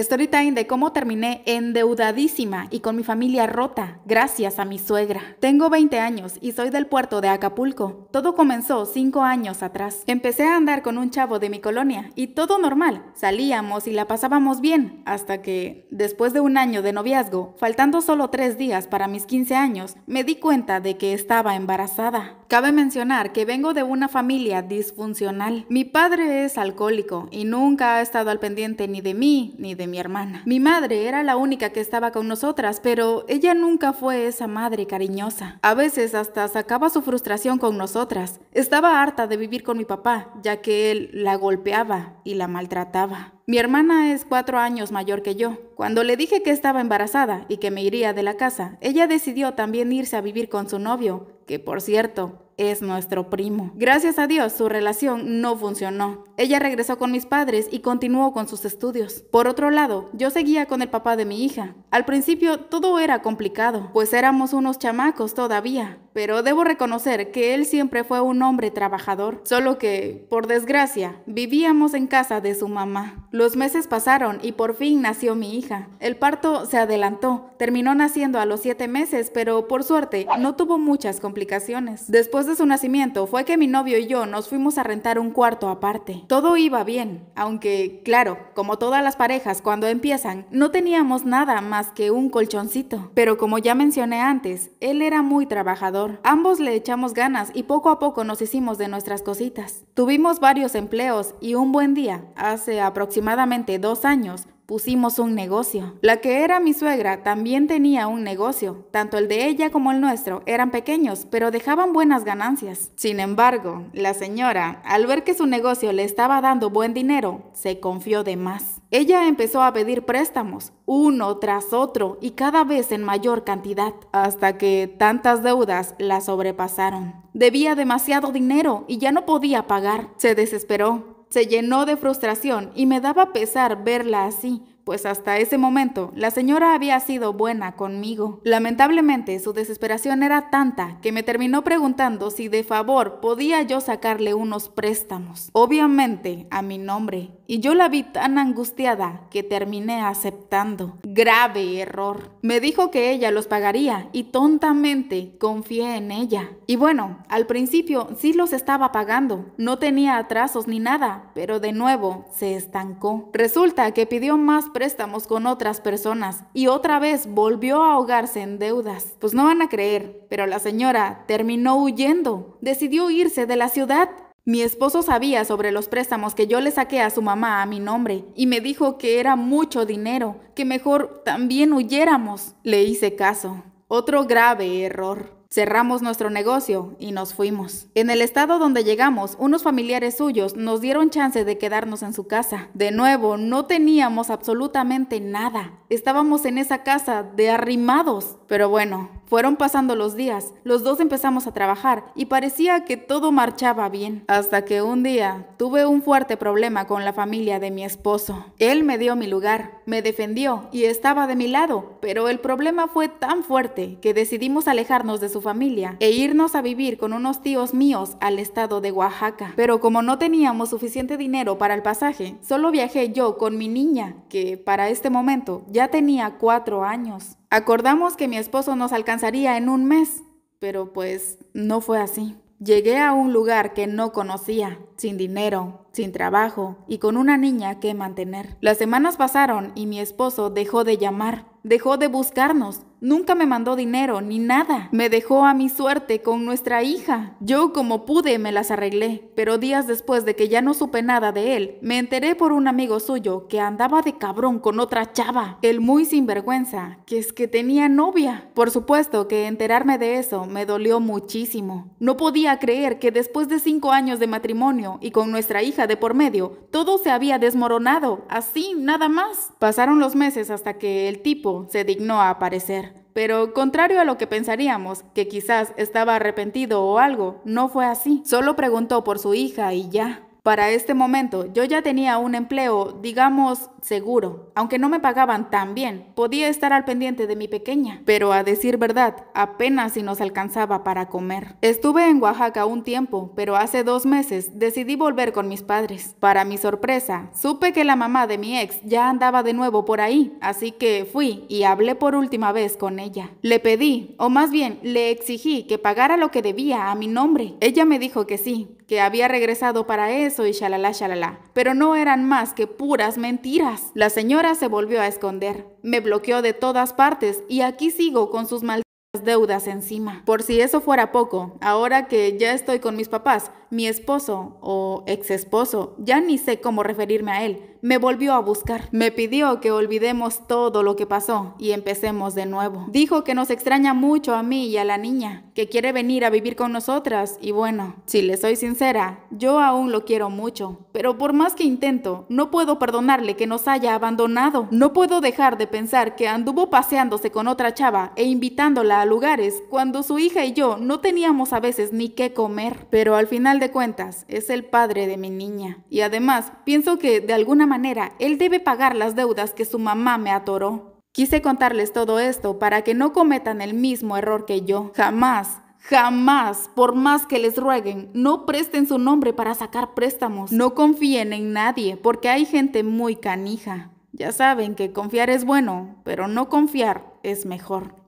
Storytime de cómo terminé endeudadísima y con mi familia rota gracias a mi suegra. Tengo 20 años y soy del puerto de Acapulco. Todo comenzó 5 años atrás. Empecé a andar con un chavo de mi colonia y todo normal. Salíamos y la pasábamos bien hasta que, después de un año de noviazgo, faltando solo 3 días para mis 15 años, me di cuenta de que estaba embarazada. Cabe mencionar que vengo de una familia disfuncional. Mi padre es alcohólico y nunca ha estado al pendiente ni de mí ni de mi hermana. Mi madre era la única que estaba con nosotras, pero ella nunca fue esa madre cariñosa. A veces hasta sacaba su frustración con nosotras. Estaba harta de vivir con mi papá, ya que él la golpeaba y la maltrataba. Mi hermana es cuatro años mayor que yo. Cuando le dije que estaba embarazada y que me iría de la casa, ella decidió también irse a vivir con su novio, que por cierto, es nuestro primo. Gracias a Dios, su relación no funcionó. Ella regresó con mis padres y continuó con sus estudios. Por otro lado, yo seguía con el papá de mi hija. Al principio todo era complicado, pues éramos unos chamacos todavía pero debo reconocer que él siempre fue un hombre trabajador, solo que, por desgracia, vivíamos en casa de su mamá. Los meses pasaron y por fin nació mi hija. El parto se adelantó, terminó naciendo a los siete meses, pero por suerte no tuvo muchas complicaciones. Después de su nacimiento fue que mi novio y yo nos fuimos a rentar un cuarto aparte. Todo iba bien, aunque, claro, como todas las parejas cuando empiezan, no teníamos nada más que un colchoncito. Pero como ya mencioné antes, él era muy trabajador Ambos le echamos ganas y poco a poco nos hicimos de nuestras cositas. Tuvimos varios empleos y un buen día, hace aproximadamente dos años, pusimos un negocio. La que era mi suegra también tenía un negocio. Tanto el de ella como el nuestro eran pequeños, pero dejaban buenas ganancias. Sin embargo, la señora, al ver que su negocio le estaba dando buen dinero, se confió de más. Ella empezó a pedir préstamos, uno tras otro y cada vez en mayor cantidad, hasta que tantas deudas la sobrepasaron. Debía demasiado dinero y ya no podía pagar. Se desesperó se llenó de frustración y me daba pesar verla así, pues hasta ese momento la señora había sido buena conmigo. Lamentablemente su desesperación era tanta que me terminó preguntando si de favor podía yo sacarle unos préstamos, obviamente a mi nombre, y yo la vi tan angustiada que terminé aceptando. Grave error. Me dijo que ella los pagaría y tontamente confié en ella. Y bueno, al principio sí los estaba pagando, no tenía atrasos ni nada, pero de nuevo se estancó. Resulta que pidió más préstamos con otras personas y otra vez volvió a ahogarse en deudas. Pues no van a creer, pero la señora terminó huyendo, decidió irse de la ciudad. Mi esposo sabía sobre los préstamos que yo le saqué a su mamá a mi nombre y me dijo que era mucho dinero, que mejor también huyéramos. Le hice caso. Otro grave error. Cerramos nuestro negocio y nos fuimos. En el estado donde llegamos, unos familiares suyos nos dieron chance de quedarnos en su casa. De nuevo, no teníamos absolutamente nada. Estábamos en esa casa de arrimados. Pero bueno, fueron pasando los días, los dos empezamos a trabajar y parecía que todo marchaba bien. Hasta que un día tuve un fuerte problema con la familia de mi esposo. Él me dio mi lugar, me defendió y estaba de mi lado, pero el problema fue tan fuerte que decidimos alejarnos de su familia e irnos a vivir con unos tíos míos al estado de Oaxaca. Pero como no teníamos suficiente dinero para el pasaje, solo viajé yo con mi niña, que para este momento ya tenía cuatro años. Acordamos que mi esposo nos alcanzó pasaría en un mes, pero pues no fue así. Llegué a un lugar que no conocía, sin dinero, sin trabajo y con una niña que mantener. Las semanas pasaron y mi esposo dejó de llamar, dejó de buscarnos, Nunca me mandó dinero ni nada. Me dejó a mi suerte con nuestra hija. Yo como pude me las arreglé, pero días después de que ya no supe nada de él, me enteré por un amigo suyo que andaba de cabrón con otra chava. El muy sinvergüenza, que es que tenía novia. Por supuesto que enterarme de eso me dolió muchísimo. No podía creer que después de cinco años de matrimonio y con nuestra hija de por medio, todo se había desmoronado, así, nada más. Pasaron los meses hasta que el tipo se dignó a aparecer pero contrario a lo que pensaríamos, que quizás estaba arrepentido o algo, no fue así. Solo preguntó por su hija y ya. Para este momento yo ya tenía un empleo, digamos, seguro, aunque no me pagaban tan bien, podía estar al pendiente de mi pequeña, pero a decir verdad, apenas si nos alcanzaba para comer. Estuve en Oaxaca un tiempo, pero hace dos meses decidí volver con mis padres. Para mi sorpresa, supe que la mamá de mi ex ya andaba de nuevo por ahí, así que fui y hablé por última vez con ella. Le pedí, o más bien le exigí que pagara lo que debía a mi nombre. Ella me dijo que sí, que había regresado para él, y shalala, shalala. Pero no eran más que puras mentiras. La señora se volvió a esconder. Me bloqueó de todas partes y aquí sigo con sus malditas deudas encima. Por si eso fuera poco, ahora que ya estoy con mis papás, mi esposo o ex esposo, ya ni sé cómo referirme a él me volvió a buscar. Me pidió que olvidemos todo lo que pasó y empecemos de nuevo. Dijo que nos extraña mucho a mí y a la niña, que quiere venir a vivir con nosotras y bueno, si le soy sincera, yo aún lo quiero mucho, pero por más que intento, no puedo perdonarle que nos haya abandonado. No puedo dejar de pensar que anduvo paseándose con otra chava e invitándola a lugares cuando su hija y yo no teníamos a veces ni qué comer. Pero al final de cuentas, es el padre de mi niña. Y además, pienso que de alguna manera, él debe pagar las deudas que su mamá me atoró. Quise contarles todo esto para que no cometan el mismo error que yo. Jamás. Jamás, por más que les rueguen, no presten su nombre para sacar préstamos. No confíen en nadie, porque hay gente muy canija. Ya saben que confiar es bueno, pero no confiar es mejor.